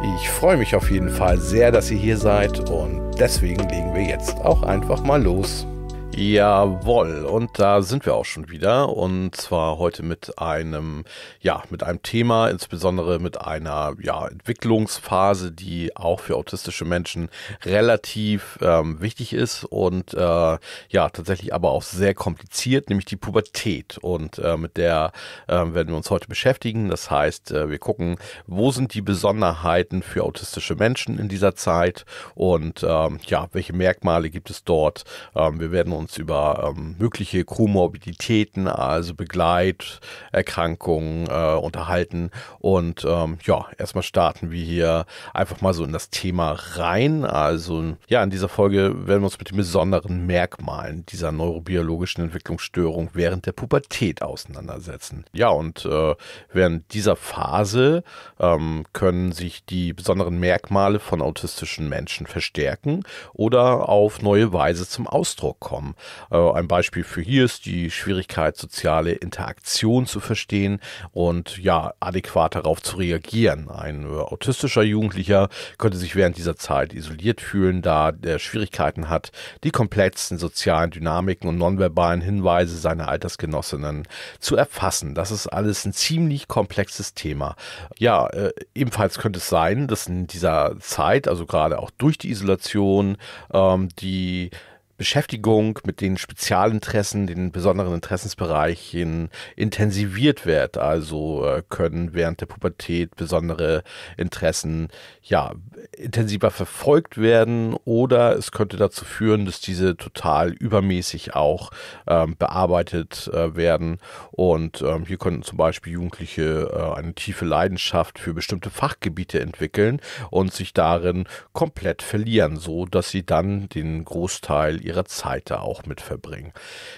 Ich freue mich auf jeden Fall sehr, dass ihr hier seid und deswegen legen wir jetzt auch einfach mal los. Jawohl, und da sind wir auch schon wieder. Und zwar heute mit einem, ja, mit einem Thema, insbesondere mit einer ja, Entwicklungsphase, die auch für autistische Menschen relativ ähm, wichtig ist und äh, ja, tatsächlich aber auch sehr kompliziert, nämlich die Pubertät. Und äh, mit der äh, werden wir uns heute beschäftigen. Das heißt, äh, wir gucken, wo sind die Besonderheiten für autistische Menschen in dieser Zeit und ähm, ja, welche Merkmale gibt es dort. Ähm, wir werden uns uns über ähm, mögliche Komorbiditäten, also Begleiterkrankungen äh, unterhalten. Und ähm, ja, erstmal starten wir hier einfach mal so in das Thema rein. Also ja, in dieser Folge werden wir uns mit den besonderen Merkmalen dieser neurobiologischen Entwicklungsstörung während der Pubertät auseinandersetzen. Ja, und äh, während dieser Phase ähm, können sich die besonderen Merkmale von autistischen Menschen verstärken oder auf neue Weise zum Ausdruck kommen. Äh, ein Beispiel für hier ist die Schwierigkeit, soziale Interaktion zu verstehen und ja, adäquat darauf zu reagieren. Ein äh, autistischer Jugendlicher könnte sich während dieser Zeit isoliert fühlen, da er Schwierigkeiten hat, die komplexen sozialen Dynamiken und nonverbalen Hinweise seiner Altersgenossinnen zu erfassen. Das ist alles ein ziemlich komplexes Thema. Ja, äh, ebenfalls könnte es sein, dass in dieser Zeit, also gerade auch durch die Isolation, ähm, die Beschäftigung mit den Spezialinteressen, den besonderen Interessensbereichen intensiviert wird. Also äh, können während der Pubertät besondere Interessen ja intensiver verfolgt werden oder es könnte dazu führen, dass diese total übermäßig auch ähm, bearbeitet äh, werden. Und ähm, hier könnten zum Beispiel Jugendliche äh, eine tiefe Leidenschaft für bestimmte Fachgebiete entwickeln und sich darin komplett verlieren, so dass sie dann den Großteil ihrer ihrer Zeit da auch mit verbringen.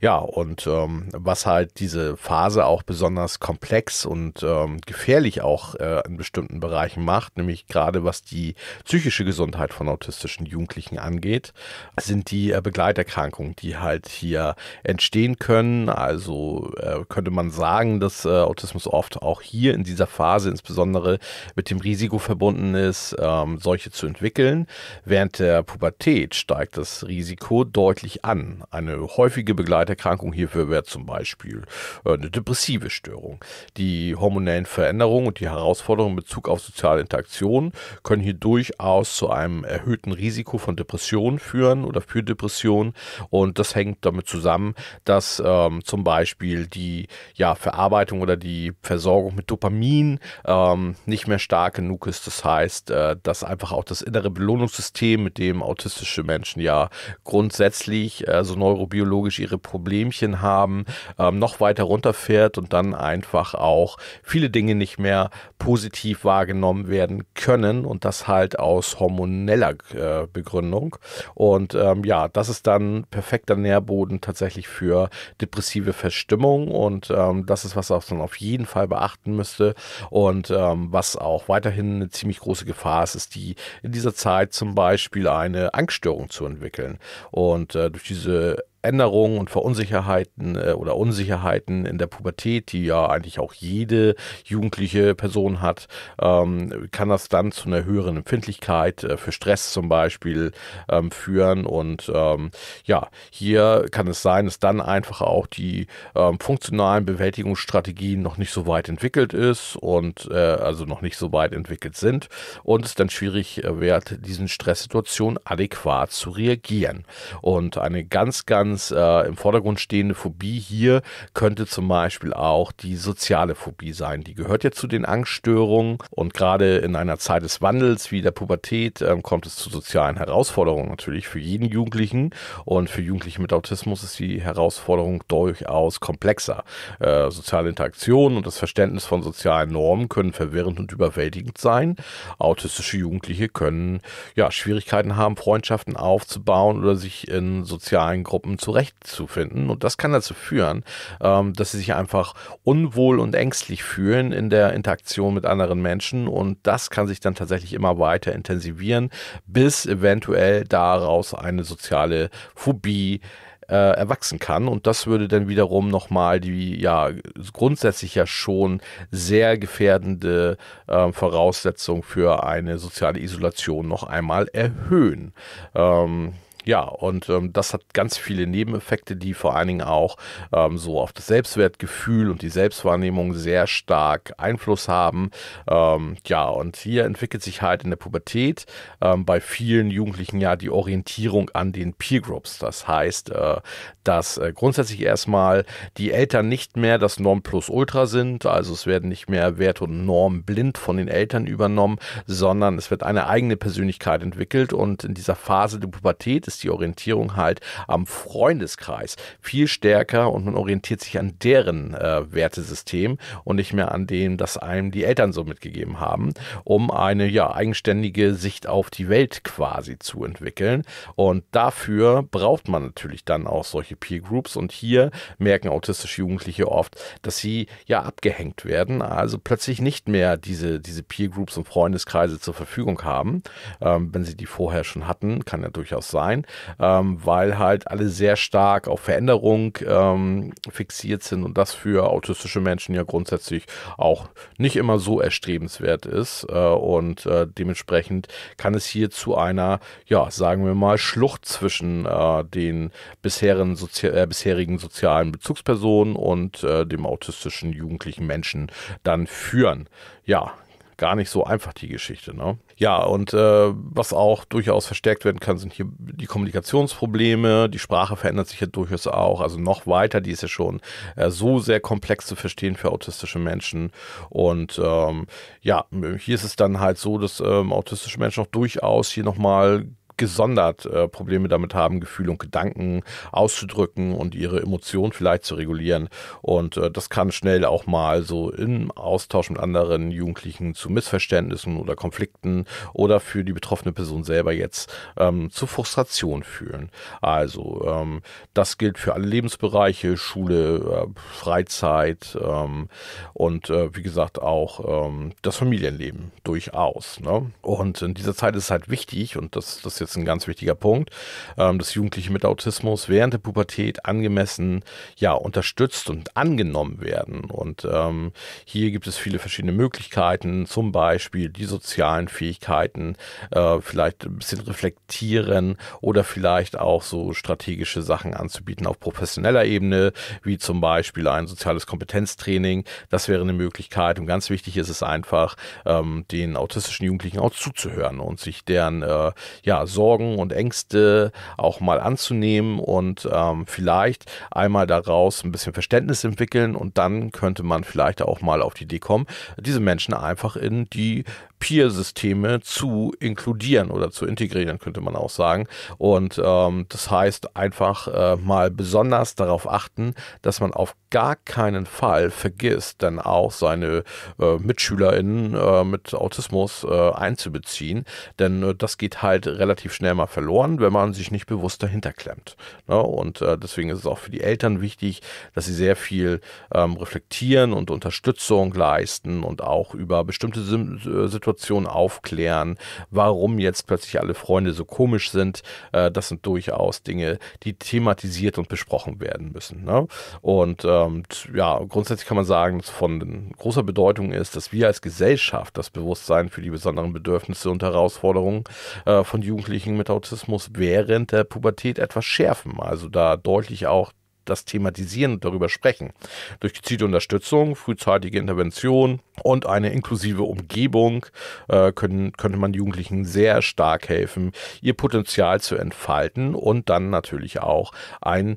Ja, und ähm, was halt diese Phase auch besonders komplex und ähm, gefährlich auch äh, in bestimmten Bereichen macht, nämlich gerade was die psychische Gesundheit von autistischen Jugendlichen angeht, sind die äh, Begleiterkrankungen, die halt hier entstehen können. Also äh, könnte man sagen, dass äh, Autismus oft auch hier in dieser Phase insbesondere mit dem Risiko verbunden ist, ähm, solche zu entwickeln. Während der Pubertät steigt das Risiko deutlich an. Eine häufige Begleiterkrankung hierfür wäre zum Beispiel äh, eine depressive Störung. Die hormonellen Veränderungen und die Herausforderungen in Bezug auf soziale Interaktionen können hier durchaus zu einem erhöhten Risiko von Depressionen führen oder für Depressionen. Und das hängt damit zusammen, dass ähm, zum Beispiel die ja, Verarbeitung oder die Versorgung mit Dopamin ähm, nicht mehr stark genug ist. Das heißt, äh, dass einfach auch das innere Belohnungssystem, mit dem autistische Menschen ja grundsätzlich grundsätzlich äh, so neurobiologisch ihre Problemchen haben, ähm, noch weiter runterfährt und dann einfach auch viele Dinge nicht mehr positiv wahrgenommen werden können und das halt aus hormoneller äh, Begründung. Und ähm, ja, das ist dann perfekter Nährboden tatsächlich für depressive Verstimmung und ähm, das ist was, was man auf jeden Fall beachten müsste und ähm, was auch weiterhin eine ziemlich große Gefahr ist, ist die in dieser Zeit zum Beispiel eine Angststörung zu entwickeln. Und und äh, durch diese Änderungen und Verunsicherheiten äh, oder Unsicherheiten in der Pubertät, die ja eigentlich auch jede jugendliche Person hat, ähm, kann das dann zu einer höheren Empfindlichkeit äh, für Stress zum Beispiel ähm, führen. Und ähm, ja, hier kann es sein, dass dann einfach auch die ähm, funktionalen Bewältigungsstrategien noch nicht so weit entwickelt ist und äh, also noch nicht so weit entwickelt sind und es dann schwierig äh, wird, diesen Stresssituationen adäquat zu reagieren. Und eine ganz, ganz ganz äh, im Vordergrund stehende Phobie hier könnte zum Beispiel auch die soziale Phobie sein. Die gehört ja zu den Angststörungen und gerade in einer Zeit des Wandels wie der Pubertät äh, kommt es zu sozialen Herausforderungen natürlich für jeden Jugendlichen und für Jugendliche mit Autismus ist die Herausforderung durchaus komplexer. Äh, soziale Interaktionen und das Verständnis von sozialen Normen können verwirrend und überwältigend sein. Autistische Jugendliche können ja Schwierigkeiten haben, Freundschaften aufzubauen oder sich in sozialen Gruppen zurechtzufinden. Und das kann dazu führen, ähm, dass sie sich einfach unwohl und ängstlich fühlen in der Interaktion mit anderen Menschen. Und das kann sich dann tatsächlich immer weiter intensivieren, bis eventuell daraus eine soziale Phobie äh, erwachsen kann. Und das würde dann wiederum nochmal die ja grundsätzlich ja schon sehr gefährdende äh, Voraussetzung für eine soziale Isolation noch einmal erhöhen. Ähm, ja, und ähm, das hat ganz viele Nebeneffekte, die vor allen Dingen auch ähm, so auf das Selbstwertgefühl und die Selbstwahrnehmung sehr stark Einfluss haben. Ähm, ja, und hier entwickelt sich halt in der Pubertät ähm, bei vielen Jugendlichen ja die Orientierung an den Peer Groups. Das heißt, äh, dass äh, grundsätzlich erstmal die Eltern nicht mehr das Norm plus Ultra sind, also es werden nicht mehr Werte und Norm blind von den Eltern übernommen, sondern es wird eine eigene Persönlichkeit entwickelt und in dieser Phase der Pubertät ist ist die Orientierung halt am Freundeskreis viel stärker und man orientiert sich an deren äh, Wertesystem und nicht mehr an dem, das einem die Eltern so mitgegeben haben, um eine ja eigenständige Sicht auf die Welt quasi zu entwickeln. Und dafür braucht man natürlich dann auch solche Peer Groups und hier merken autistische Jugendliche oft, dass sie ja abgehängt werden, also plötzlich nicht mehr diese, diese Peer Groups und Freundeskreise zur Verfügung haben, ähm, wenn sie die vorher schon hatten, kann ja durchaus sein ähm, weil halt alle sehr stark auf Veränderung ähm, fixiert sind und das für autistische Menschen ja grundsätzlich auch nicht immer so erstrebenswert ist. Äh, und äh, dementsprechend kann es hier zu einer, ja, sagen wir mal, Schlucht zwischen äh, den bisherigen, Sozi äh, bisherigen sozialen Bezugspersonen und äh, dem autistischen jugendlichen Menschen dann führen. Ja, gar nicht so einfach, die Geschichte. Ne? Ja, und äh, was auch durchaus verstärkt werden kann, sind hier die Kommunikationsprobleme. Die Sprache verändert sich ja durchaus auch, also noch weiter. Die ist ja schon äh, so sehr komplex zu verstehen für autistische Menschen. Und ähm, ja, hier ist es dann halt so, dass ähm, autistische Menschen auch durchaus hier nochmal gesondert äh, Probleme damit haben, Gefühle und Gedanken auszudrücken und ihre Emotionen vielleicht zu regulieren. Und äh, das kann schnell auch mal so im Austausch mit anderen Jugendlichen zu Missverständnissen oder Konflikten oder für die betroffene Person selber jetzt ähm, zu Frustration führen. Also ähm, das gilt für alle Lebensbereiche, Schule, äh, Freizeit ähm, und äh, wie gesagt auch ähm, das Familienleben durchaus. Ne? Und in dieser Zeit ist es halt wichtig und das, das jetzt ein ganz wichtiger Punkt, ähm, dass Jugendliche mit Autismus während der Pubertät angemessen ja, unterstützt und angenommen werden. Und ähm, hier gibt es viele verschiedene Möglichkeiten, zum Beispiel die sozialen Fähigkeiten, äh, vielleicht ein bisschen reflektieren oder vielleicht auch so strategische Sachen anzubieten auf professioneller Ebene, wie zum Beispiel ein soziales Kompetenztraining. Das wäre eine Möglichkeit. Und ganz wichtig ist es einfach, ähm, den autistischen Jugendlichen auch zuzuhören und sich deren äh, ja, Sorgen und Ängste auch mal anzunehmen und ähm, vielleicht einmal daraus ein bisschen Verständnis entwickeln und dann könnte man vielleicht auch mal auf die Idee kommen, diese Menschen einfach in die Peer-Systeme zu inkludieren oder zu integrieren, könnte man auch sagen. Und ähm, das heißt einfach äh, mal besonders darauf achten, dass man auf gar keinen Fall vergisst, dann auch seine äh, MitschülerInnen äh, mit Autismus äh, einzubeziehen. Denn äh, das geht halt relativ schnell mal verloren, wenn man sich nicht bewusst dahinter klemmt. Ne? Und äh, deswegen ist es auch für die Eltern wichtig, dass sie sehr viel ähm, reflektieren und Unterstützung leisten und auch über bestimmte Sim Situationen Situation aufklären, warum jetzt plötzlich alle Freunde so komisch sind. Äh, das sind durchaus Dinge, die thematisiert und besprochen werden müssen. Ne? Und ähm, ja, grundsätzlich kann man sagen, dass von großer Bedeutung ist, dass wir als Gesellschaft das Bewusstsein für die besonderen Bedürfnisse und Herausforderungen äh, von Jugendlichen mit Autismus während der Pubertät etwas schärfen. Also da deutlich auch das thematisieren und darüber sprechen. Durch gezielte Unterstützung, frühzeitige Intervention und eine inklusive Umgebung äh, können, könnte man Jugendlichen sehr stark helfen, ihr Potenzial zu entfalten und dann natürlich auch ein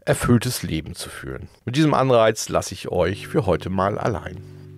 erfülltes Leben zu führen. Mit diesem Anreiz lasse ich euch für heute mal allein.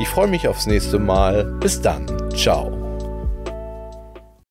Ich freue mich aufs nächste Mal. Bis dann. Ciao.